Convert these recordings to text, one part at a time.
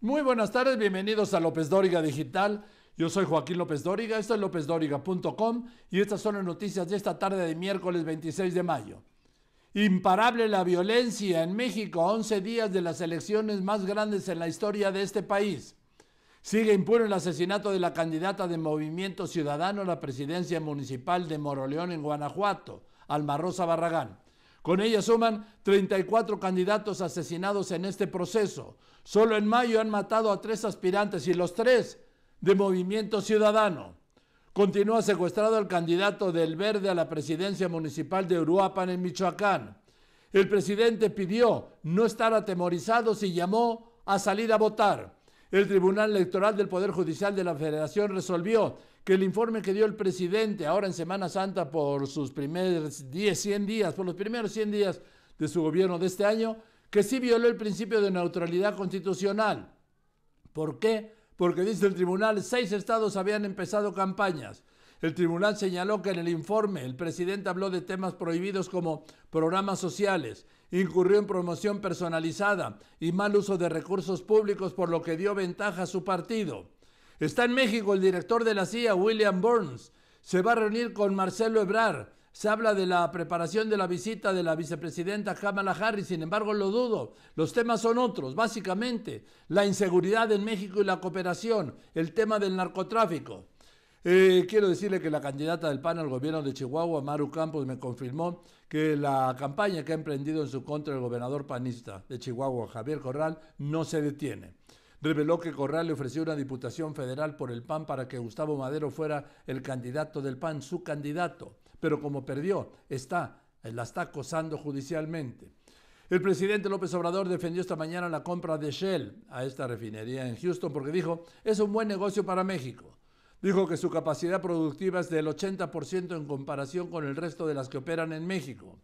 Muy buenas tardes, bienvenidos a López Dóriga Digital. Yo soy Joaquín López Dóriga, esto es lópezdóriga.com y estas son las noticias de esta tarde de miércoles 26 de mayo. Imparable la violencia en México, 11 días de las elecciones más grandes en la historia de este país. Sigue impuro el asesinato de la candidata de Movimiento Ciudadano a la presidencia municipal de Moroleón en Guanajuato, Alma Rosa Barragán. Con ella suman 34 candidatos asesinados en este proceso. Solo en mayo han matado a tres aspirantes y los tres de Movimiento Ciudadano. Continúa secuestrado el candidato del Verde a la presidencia municipal de Uruapan en Michoacán. El presidente pidió no estar atemorizados y llamó a salir a votar. El Tribunal Electoral del Poder Judicial de la Federación resolvió que el informe que dio el presidente ahora en Semana Santa por sus primeros 100 días, por los primeros 100 días de su gobierno de este año, que sí violó el principio de neutralidad constitucional. ¿Por qué? Porque dice el tribunal, seis estados habían empezado campañas el tribunal señaló que en el informe el presidente habló de temas prohibidos como programas sociales, incurrió en promoción personalizada y mal uso de recursos públicos por lo que dio ventaja a su partido. Está en México el director de la CIA, William Burns. Se va a reunir con Marcelo Ebrar. Se habla de la preparación de la visita de la vicepresidenta Kamala Harris, sin embargo lo dudo. Los temas son otros, básicamente la inseguridad en México y la cooperación, el tema del narcotráfico. Eh, quiero decirle que la candidata del PAN al gobierno de Chihuahua, Maru Campos, me confirmó que la campaña que ha emprendido en su contra el gobernador panista de Chihuahua, Javier Corral, no se detiene. Reveló que Corral le ofreció una diputación federal por el PAN para que Gustavo Madero fuera el candidato del PAN, su candidato, pero como perdió, está, la está acosando judicialmente. El presidente López Obrador defendió esta mañana la compra de Shell a esta refinería en Houston porque dijo, es un buen negocio para México. Dijo que su capacidad productiva es del 80% en comparación con el resto de las que operan en México.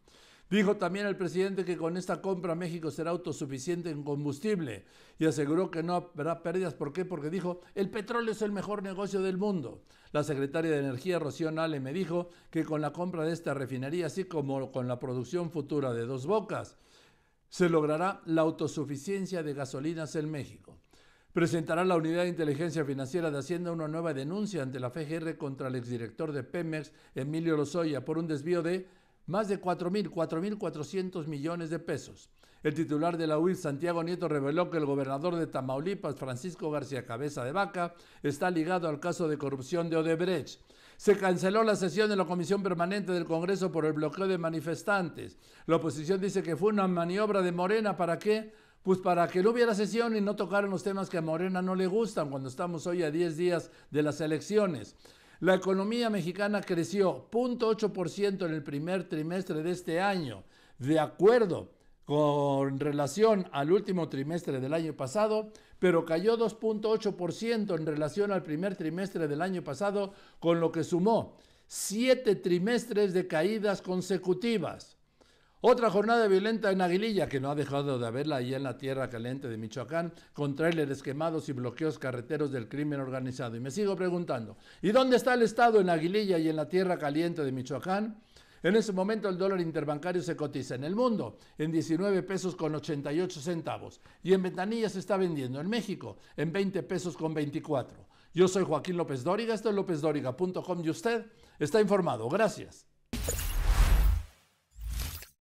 Dijo también el presidente que con esta compra México será autosuficiente en combustible y aseguró que no habrá pérdidas. ¿Por qué? Porque dijo, el petróleo es el mejor negocio del mundo. La secretaria de Energía, Rocío Nale, me dijo que con la compra de esta refinería, así como con la producción futura de dos bocas, se logrará la autosuficiencia de gasolinas en México. Presentará la Unidad de Inteligencia Financiera de Hacienda una nueva denuncia ante la FGR contra el exdirector de Pemex, Emilio Lozoya, por un desvío de más de 4.000, 4.400 millones de pesos. El titular de la UIF, Santiago Nieto, reveló que el gobernador de Tamaulipas, Francisco García Cabeza de Vaca, está ligado al caso de corrupción de Odebrecht. Se canceló la sesión de la Comisión Permanente del Congreso por el bloqueo de manifestantes. La oposición dice que fue una maniobra de Morena para que pues para que no hubiera sesión y no tocaron los temas que a Morena no le gustan cuando estamos hoy a 10 días de las elecciones. La economía mexicana creció 0.8% en el primer trimestre de este año, de acuerdo con relación al último trimestre del año pasado, pero cayó 2.8% en relación al primer trimestre del año pasado, con lo que sumó siete trimestres de caídas consecutivas. Otra jornada violenta en Aguililla, que no ha dejado de haberla ahí en la tierra caliente de Michoacán, con trailers quemados y bloqueos carreteros del crimen organizado. Y me sigo preguntando, ¿y dónde está el Estado en Aguililla y en la tierra caliente de Michoacán? En ese momento el dólar interbancario se cotiza en el mundo en 19 pesos con 88 centavos y en ventanilla se está vendiendo en México en 20 pesos con 24. Yo soy Joaquín López Dóriga, esto es lópezdóriga.com y usted está informado. Gracias.